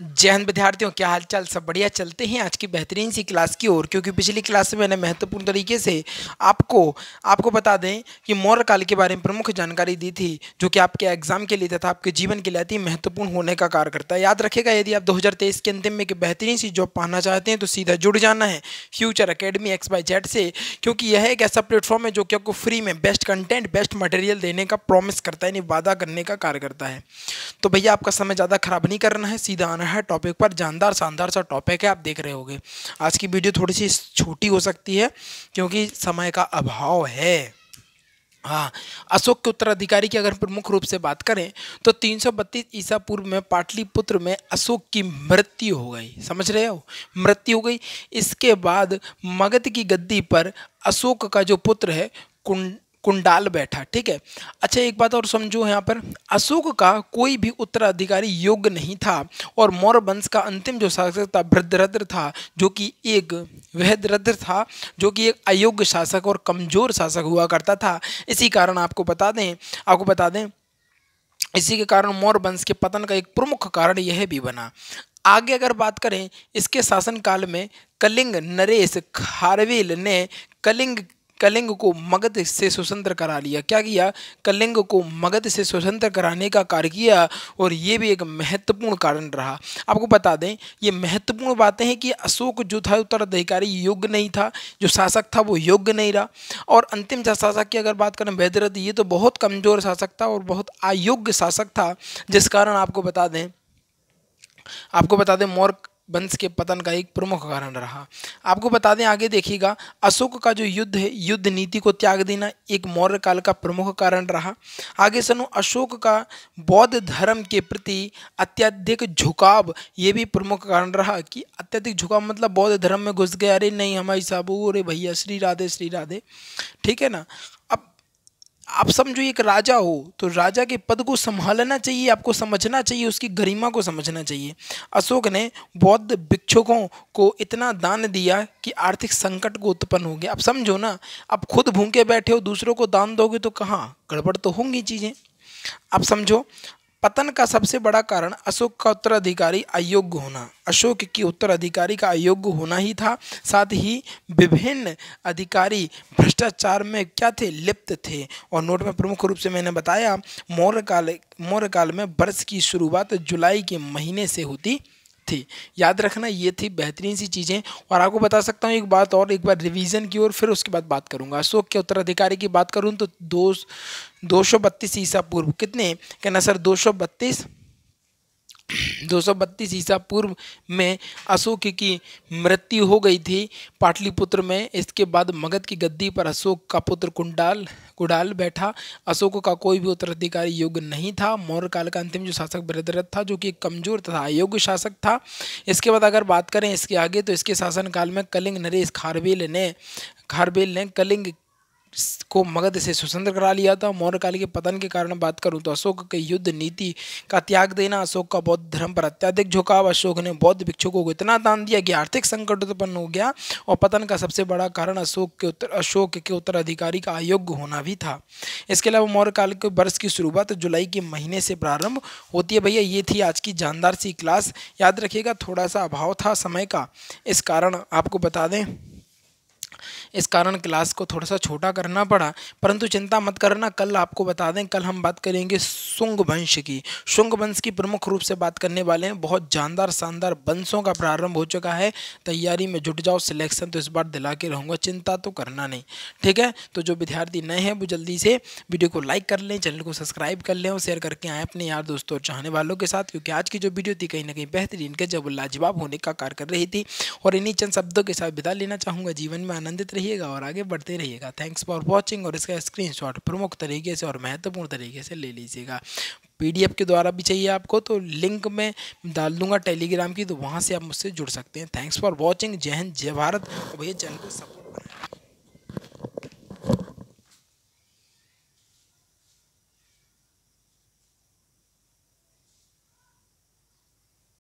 जय हिंद विद्यार्थियों क्या हाल चाल सब बढ़िया चलते हैं आज की बेहतरीन सी क्लास की ओर क्योंकि पिछली क्लास में मैंने महत्वपूर्ण तरीके से आपको आपको बता दें कि मौर्य काल के बारे में प्रमुख जानकारी दी थी जो कि आपके एग्जाम के लिए तथा आपके जीवन के लिए अति महत्वपूर्ण होने का कार्य करता है याद रखेगा यदि आप दो के अंतिम में एक बेहतरीन सी जॉब पाना चाहते हैं तो सीधा जुड़ जाना है future academy X by Z से क्योंकि यह एक ऐसा प्लेटफॉर्म है जो कि आपको फ्री में बेस्ट कंटेंट बेस्ट मटेरियल देने का प्रॉमिस करता है यानी वादा करने का कार्य करता है तो भैया आपका समय ज़्यादा खराब नहीं करना है सीधा आना है टॉपिक पर जानदार शानदार सा टॉपिक है आप देख रहे होगे आज की वीडियो थोड़ी सी छोटी हो सकती है क्योंकि समय का अभाव है हाँ अशोक के उत्तराधिकारी की अगर प्रमुख रूप से बात करें तो 332 ईसा पूर्व में पाटलिपुत्र में अशोक की मृत्यु हो गई समझ रहे हो मृत्यु हो गई इसके बाद मगध की गद्दी पर अशोक का जो पुत्र है कुंड कुंडाल बैठा ठीक है अच्छा एक बात और समझो यहाँ पर अशोक का कोई भी उत्तराधिकारी योग्य नहीं था और मौर्य वंश का अंतिम जो शासक था भृद्रद्र था जो कि एक वहद्रद्र था जो कि एक अयोग्य शासक और कमजोर शासक हुआ करता था इसी कारण आपको बता दें आपको बता दें इसी के कारण मौर्य वंश के पतन का एक प्रमुख कारण यह भी बना आगे अगर बात करें इसके शासनकाल में कलिंग नरेश खारवेल ने कलिंग कलिंग को मगध से स्वतंत्र करा लिया क्या किया कलिंग को मगध से स्वतंत्र कराने का कार्य किया और ये भी एक महत्वपूर्ण कारण रहा आपको बता दें ये महत्वपूर्ण बातें हैं कि अशोक जो था उत्तराधिकारी योग्य नहीं था जो शासक था वो योग्य नहीं रहा और अंतिम शासक की अगर बात करें वैद्यरथ ये तो बहुत कमज़ोर शासक था और बहुत अयोग्य शासक था जिस कारण आपको बता दें आपको बता दें मौर्य वंश के पतन का एक प्रमुख कारण रहा आपको बता दें आगे देखिएगा अशोक का जो युद्ध है युद्ध नीति को त्याग देना एक मौर्य काल का प्रमुख कारण रहा आगे सुनो अशोक का बौद्ध धर्म के प्रति अत्यधिक झुकाव ये भी प्रमुख कारण रहा कि अत्यधिक झुकाव मतलब बौद्ध धर्म में घुस गया अरे नहीं हमारी साबू अरे भैया श्री राधे श्री राधे ठीक है ना आप समझो एक राजा हो तो राजा के पद को संभालना चाहिए आपको समझना चाहिए उसकी गरिमा को समझना चाहिए अशोक ने बौद्ध भिक्षुकों को इतना दान दिया कि आर्थिक संकट को उत्पन्न हो गया आप समझो ना आप खुद भूखे बैठे हो दूसरों को दान दोगे तो कहाँ गड़बड़ तो होंगी चीज़ें आप समझो पतन का सबसे बड़ा कारण अशोक का उत्तराधिकारी अयोग्य होना अशोक की उत्तराधिकारी का अयोग्य होना ही था साथ ही विभिन्न अधिकारी भ्रष्टाचार में क्या थे लिप्त थे और नोट में प्रमुख रूप से मैंने बताया मौर्य काल मौर्य काल में वर्ष की शुरुआत जुलाई के महीने से होती थी याद रखना ये थी बेहतरीन सी चीज़ें और आपको बता सकता हूँ एक बात और एक बार रिवीजन की और फिर उसके बाद बात करूँगा अशोक के उत्तराधिकारी की बात करूँ तो दो दो सौ बत्तीस ईसा पूर्व कितने कहना सर दो सौ बत्तीस दो सौ बत्तीस ईसा पूर्व में अशोक की मृत्यु हो गई थी पाटलिपुत्र में इसके बाद मगध की गद्दी पर अशोक का पुत्र कुंडाल कुडाल बैठा अशोक का कोई भी उत्तराधिकारी योग्य नहीं था मौर्य काल का अंतिम जो शासक ब्रदरथ था जो कि कमजोर तथा अयोग्य शासक था इसके बाद अगर बात करें इसके आगे तो इसके शासनकाल में कलिंग नरेश खारवेल ने खारवेल ने कलिंग को मगध से स्वतंत्र करा लिया था मौर्य काल के पतन के कारण बात करूँ तो अशोक के युद्ध नीति का त्याग देना अशोक का बौद्ध धर्म पर अत्याधिक झुकाव अशोक ने बौद्ध भिक्षुकों को इतना दान दिया कि आर्थिक संकट उत्पन्न हो गया और पतन का सबसे बड़ा कारण अशोक के उत्तर अशोक के उत्तराधिकारी का अयोग्य होना भी था इसके अलावा मौर्य काल के वर्ष की शुरुआत जुलाई के महीने से प्रारंभ होती है भैया ये थी आज की जानदार सी क्लास याद रखिएगा थोड़ा सा अभाव था समय का इस कारण आपको बता दें इस कारण क्लास को थोड़ा सा छोटा करना पड़ा परंतु चिंता मत करना कल आपको बता दें कल हम बात करेंगे शुंग वंश की शुंग वंश की प्रमुख रूप से बात करने वाले हैं बहुत जानदार शानदार वंशों का प्रारंभ हो चुका है तैयारी में जुट जाओ सिलेक्शन तो इस बार दिला के रहूँगा चिंता तो करना नहीं ठीक है तो जो विद्यार्थी नए हैं वो जल्दी से वीडियो को लाइक कर लें चैनल को सब्सक्राइब कर लें और शेयर करके आएँ अपने यार दोस्तों और चाहने वालों के साथ क्योंकि आज की जो वीडियो थी कहीं ना कहीं बेहतरीन के जब लाजवाब होने का कार्य कर रही थी और इन्हीं चंद शब्दों के साथ विदा लेना चाहूँगा जीवन में आनंदित रहिएगा और आगे बढ़ते रहिएगा थैंक्स फॉर वॉचिंग और इसका स्क्रीनशॉट प्रमुख तरीके से और महत्वपूर्ण तरीके से ले लीजिएगा पीडीएफ के द्वारा भी चाहिए आपको तो लिंक में डाल दूंगा टेलीग्राम की तो वहाँ से आप मुझसे जुड़ सकते हैं थैंक्स फॉर वॉचिंग जय हिंद जय भारत भैया चैनल को सपोर्ट